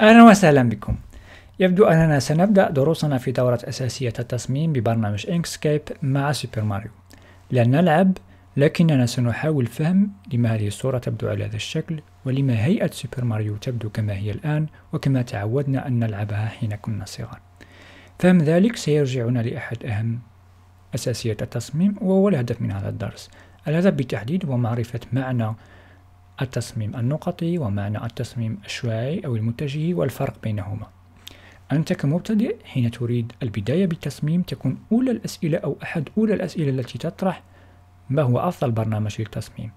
أهلا وسهلا بكم يبدو أننا سنبدأ دروسنا في دورة أساسية التصميم ببرنامج إنكسكيب مع سوبر ماريو لن نلعب لكننا سنحاول فهم لما هذه الصورة تبدو على هذا الشكل ولما هيئة سوبر ماريو تبدو كما هي الآن وكما تعودنا أن نلعبها حين كنا صغار فهم ذلك سيرجعنا لأحد أهم أساسية التصميم وهو الهدف من هذا الدرس الهدف بالتحديد هو معرفة معنى التصميم النقطي ومعنى التصميم الشعاعي أو المتجه والفرق بينهما أنت كمبتدئ حين تريد البداية بالتصميم تكون أولى الأسئلة أو أحد أولى الأسئلة التي تطرح ما هو أفضل برنامج للتصميم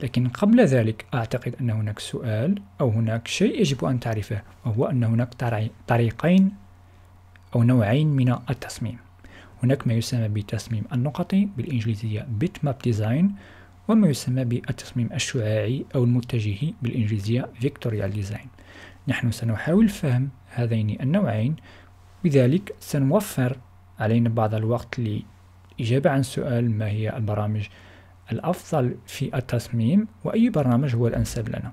لكن قبل ذلك أعتقد أن هناك سؤال أو هناك شيء يجب أن تعرفه وهو أن هناك طريقين أو نوعين من التصميم هناك ما يسمى بالتصميم النقطي بالإنجليزية bitmap design وما يسمى بالتصميم الشعاعي أو المتجه بالإنجليزية Vectorial Design نحن سنحاول فهم هذين النوعين بذلك سنوفر علينا بعض الوقت لإجابة عن سؤال ما هي البرامج الأفضل في التصميم وأي برنامج هو الأنسب لنا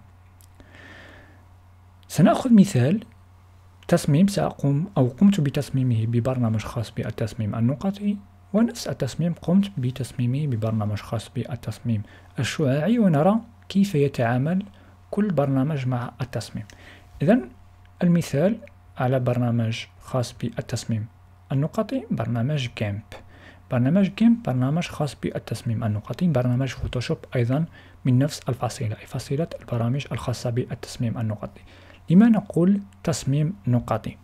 سنأخذ مثال تصميم سأقوم أو قمت بتصميمه ببرنامج خاص بالتصميم النقطي ونفس التصميم قمت بتصميمه ببرنامج خاص بالتصميم الشعاعي ونرى كيف يتعامل كل برنامج مع التصميم إذا المثال على برنامج خاص بالتصميم النقطي برنامج جيمب برنامج جيمب برنامج خاص بالتصميم النقطي برنامج فوتوشوب أيضا من نفس الفصيلة أي فصيلة البرامج الخاصة بالتصميم النقطي لما نقول تصميم نقطي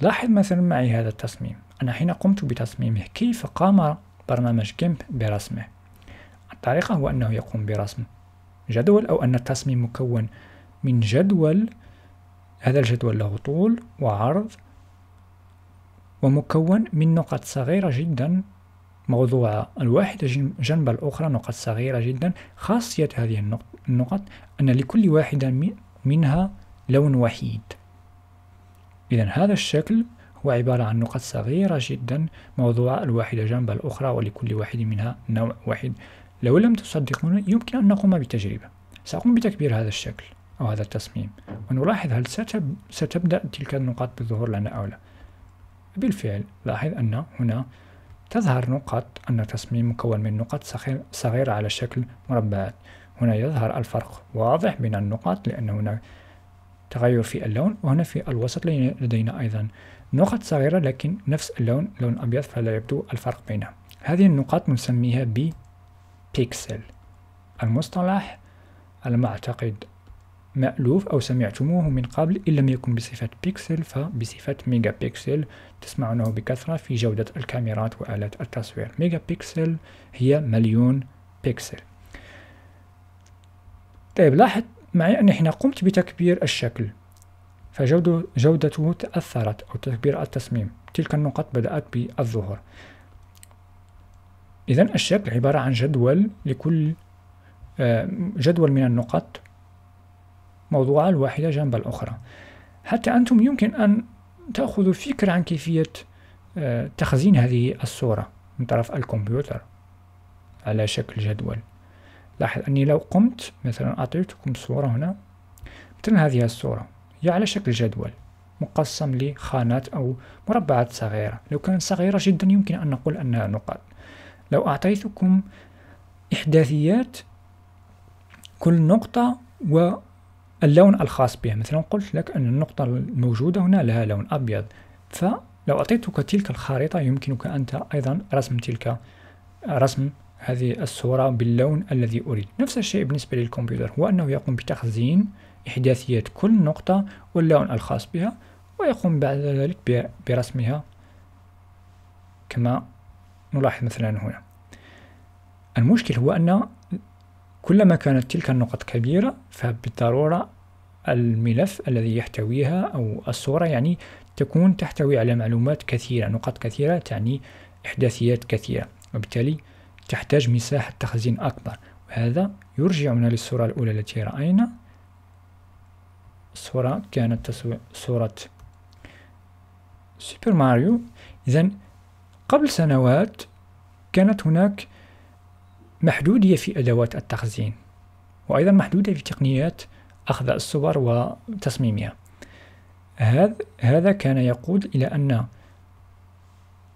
لاحظ مثلا معي هذا التصميم أنا حين قمت بتصميمه كيف قام برنامج جيمب برسمه؟ الطريقة هو أنه يقوم برسم جدول أو أن التصميم مكون من جدول هذا الجدول له طول وعرض ومكون من نقط صغيرة جدا موضوعة الواحدة جنب الأخرى نقط صغيرة جدا خاصية هذه النقط أن لكل واحدة منها لون وحيد إذا هذا الشكل هو عبارة عن نقط صغيرة جدا موضوعة الواحدة جنب الأخرى ولكل واحد منها نوع واحد لو لم تصدقون يمكن أن نقوم بتجربة سأقوم بتكبير هذا الشكل أو هذا التصميم ونلاحظ هل ستب... ستبدأ تلك النقاط بالظهور لنا أو لا بالفعل لاحظ أن هنا تظهر نقط أن التصميم مكون من نقط صغيرة على شكل مربعات هنا يظهر الفرق واضح بين النقط لأن هناك تغير في اللون وهنا في الوسط لدينا أيضا نقط صغيرة لكن نفس اللون لون أبيض فلا يبدو الفرق بينها هذه النقاط نسميها ببيكسل المصطلح المعتقد مألوف أو سمعتموه من قبل إن لم يكن بصفة بيكسل فبصفة ميجا بيكسل تسمعونه بكثرة في جودة الكاميرات وآلات التصوير ميجا بيكسل هي مليون بيكسل طيب لاحظ مع أني حين قمت بتكبير الشكل فجودته تأثرت أو تكبير التصميم تلك النقط بدأت بالظهور إذا الشكل عبارة عن جدول لكل آه، جدول من النقط موضوعة الواحدة جنب الأخرى حتى أنتم يمكن أن تأخذوا فكرة عن كيفية آه، تخزين هذه الصورة من طرف الكمبيوتر على شكل جدول لاحظ أني لو قمت مثلا أعطيتكم صورة هنا مثل هذه الصورة هي على شكل جدول مقسم لخانات أو مربعات صغيرة لو كانت صغيرة جدا يمكن أن نقول أنها نقط لو أعطيتكم إحداثيات كل نقطة واللون الخاص بها مثلا قلت لك أن النقطة الموجودة هنا لها لون أبيض فلو أعطيتك تلك الخريطة يمكنك أنت أيضا رسم تلك رسم هذه الصورة باللون الذي أريد نفس الشيء بالنسبة للكمبيوتر هو أنه يقوم بتخزين إحداثيات كل نقطة واللون الخاص بها ويقوم بعد ذلك برسمها كما نلاحظ مثلا هنا المشكل هو أن كلما كانت تلك النقط كبيرة فبالضرورة الملف الذي يحتويها أو الصورة يعني تكون تحتوي على معلومات كثيرة نقط كثيرة تعني إحداثيات كثيرة وبالتالي تحتاج مساحة تخزين أكبر وهذا يرجعنا للصورة الأولى التي رأينا الصورة كانت صورة سوبر ماريو إذا قبل سنوات كانت هناك محدودية في أدوات التخزين وأيضا محدودة في تقنيات أخذ الصور وتصميمها هذا كان يقود إلى أن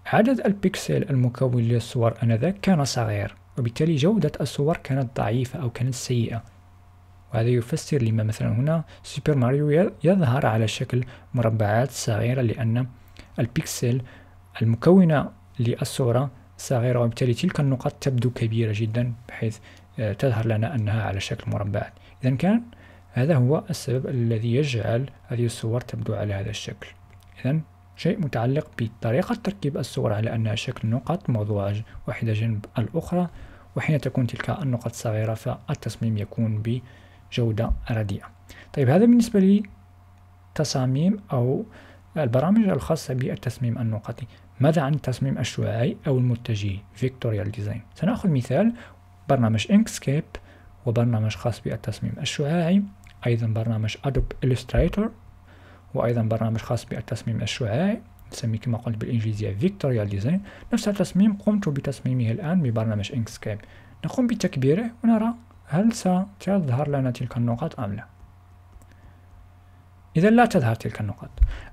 عدد البكسل المكون للصور آنذاك كان صغير وبالتالي جودة الصور كانت ضعيفة أو كانت سيئة وهذا يفسر لما مثلا هنا سوبر ماريو يظهر على شكل مربعات صغيرة لأن البكسل المكونة للصورة صغيرة وبالتالي تلك النقاط تبدو كبيرة جدا بحيث آه، تظهر لنا أنها على شكل مربعات إذا كان هذا هو السبب الذي يجعل هذه الصور تبدو على هذا الشكل إذا شيء متعلق بطريقة تركيب الصور على أنها شكل نقط موضوعة واحدة جنب الأخرى وحين تكون تلك النقط صغيرة فالتصميم يكون بجودة رديئة طيب هذا بالنسبة لي تصاميم أو البرامج الخاصة بالتصميم النقطي ماذا عن التصميم الشعاعي أو المتجهي فيكتوريال ديزاين سنأخذ مثال برنامج إنكسكيب وبرنامج خاص بالتصميم الشعاعي أيضا برنامج أدوب إلستريتور وأيضا برنامج خاص بالتصميم الشعاعي نسميه كما قلت بالإنجليزية فيكتوريال ديزاين نفس التصميم قمت بتصميمه الآن ببرنامج إنكسكيب نقوم بتكبيره ونرى هل ستظهر لنا تلك النقاط أم لا إذا لا تظهر تلك النقاط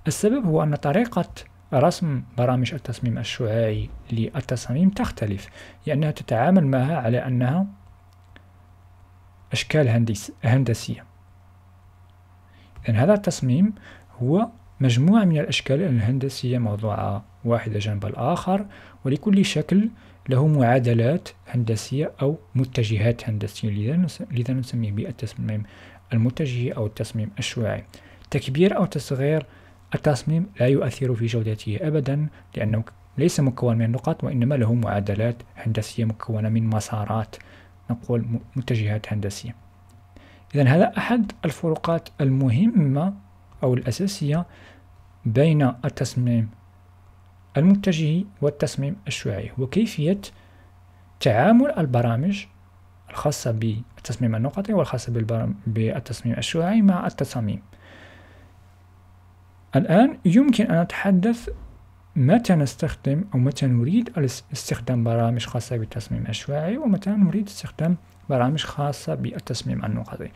السبب هو أن طريقة رسم برامج التصميم الشعاعي للتصاميم تختلف لأنها تتعامل معها على أنها أشكال هندسية إذن هذا التصميم هو مجموعة من الأشكال الهندسية موضوعة واحدة جنب الآخر ولكل شكل له معادلات هندسية أو متجهات هندسية لذا نسميه بالتصميم المتجه أو التصميم الشعاعي تكبير أو تصغير التصميم لا يؤثر في جودته أبدا لأنه ليس مكون من نقط وإنما له معادلات هندسية مكونة من مسارات نقول متجهات هندسية إذا هذا أحد الفروقات المهمة أو الأساسية بين التصميم المتجهي والتصميم الشعاعي وكيفية تعامل البرامج الخاصة بالتصميم النقطي والخاصة بالتصميم الشعاعي مع التصاميم الآن يمكن أن نتحدث متى نستخدم أو متى نريد استخدام برامج خاصة بالتصميم الشعاعي ومتى نريد استخدام برامج خاصة بالتصميم النقطي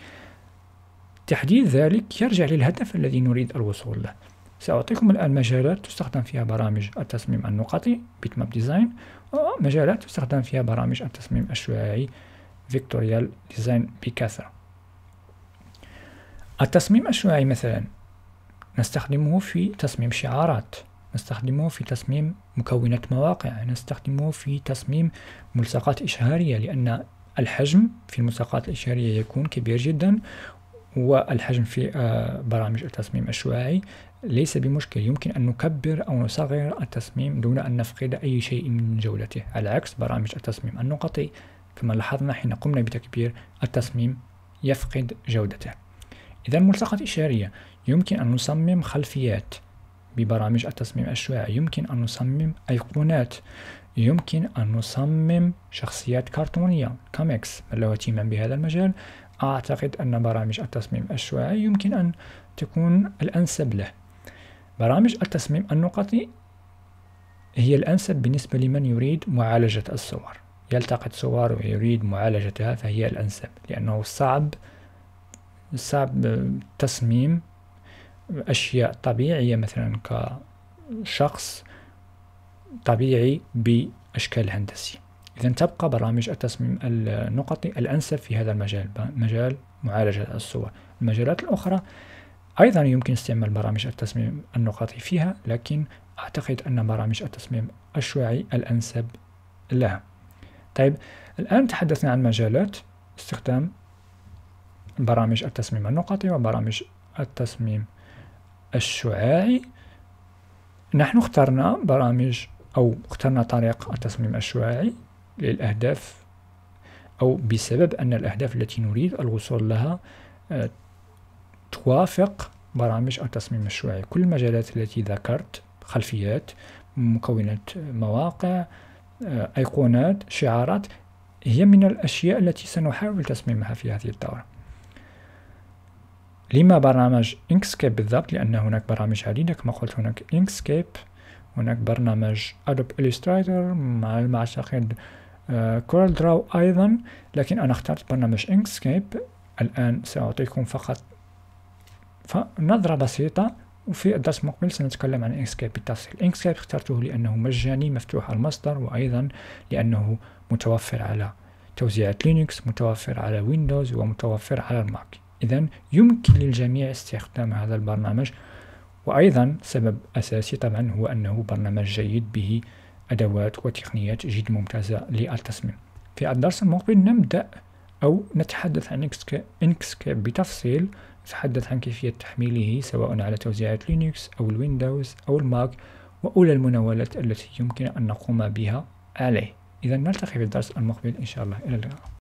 تحديد ذلك يرجع للهدف الذي نريد الوصول له سأعطيكم الآن مجالات تستخدم فيها برامج التصميم النقطي بيتماب ديزاين ومجالات تستخدم فيها برامج التصميم الشعاعي فيكتوريال ديزاين بكثرة التصميم الشعاعي مثلا نستخدمه في تصميم شعارات نستخدمه في تصميم مكونات مواقع نستخدمه في تصميم ملصقات إشهارية لأن الحجم في الملصقات الإشهارية يكون كبير جدا والحجم في آه، برامج التصميم الشعاعي ليس بمشكل يمكن أن نكبر أو نصغر التصميم دون أن نفقد أي شيء من جودته على عكس برامج التصميم النقطي كما لاحظنا حين قمنا بتكبير التصميم يفقد جودته إذا ملصقة إشارية يمكن أن نصمم خلفيات ببرامج التصميم الشعاعي يمكن أن نصمم أيقونات يمكن أن نصمم شخصيات كرتونية كوميكس من له بهذا المجال أعتقد أن برامج التصميم الشعاعي يمكن أن تكون الأنسب له برامج التصميم النقطي هي الأنسب بالنسبة لمن يريد معالجة الصور يلتقط صور ويريد معالجتها فهي الأنسب لأنه صعب صعب تصميم أشياء طبيعية مثلا كشخص طبيعي بأشكال هندسية إذا تبقى برامج التصميم النقطي الأنسب في هذا المجال مجال معالجة الصور المجالات الأخرى أيضا يمكن استعمال برامج التصميم النقطي فيها لكن أعتقد أن برامج التصميم الشعاعي الأنسب لها طيب الآن تحدثنا عن مجالات استخدام برامج التصميم النقطي وبرامج التصميم الشعاعي نحن اخترنا برامج أو اخترنا طريق التصميم الشعاعي للأهداف أو بسبب أن الأهداف التي نريد الوصول لها آه، توافق برامج التصميم المشروعي كل المجالات التي ذكرت خلفيات مكونات مواقع آه، أيقونات شعارات هي من الأشياء التي سنحاول تصميمها في هذه الدورة لما برنامج إنكسكيب بالضبط لأن هناك برامج عديدة كما قلت هناك إنكسكيب هناك برنامج أدوب إليستريتور مع المعتقد آه، كورال دراو أيضا لكن أنا اخترت برنامج إنكسكيب الآن سأعطيكم فقط نظرة بسيطة وفي الدرس المقبل سنتكلم عن إنكسكيب بالتفصيل إنكسكيب اخترته لأنه مجاني مفتوح المصدر وأيضا لأنه متوفر على توزيعات لينكس متوفر على ويندوز ومتوفر على الماك إذا يمكن للجميع استخدام هذا البرنامج وأيضا سبب أساسي طبعا هو أنه برنامج جيد به أدوات وتقنيات جد ممتازة للتصميم في الدرس المقبل نبدأ أو نتحدث عن إنكسكيب بتفصيل نتحدث عن كيفية تحميله سواء على توزيعات لينكس أو الويندوز أو الماك وأولى المناولات التي يمكن أن نقوم بها عليه إذا نلتقي في الدرس المقبل إن شاء الله إلى اللقاء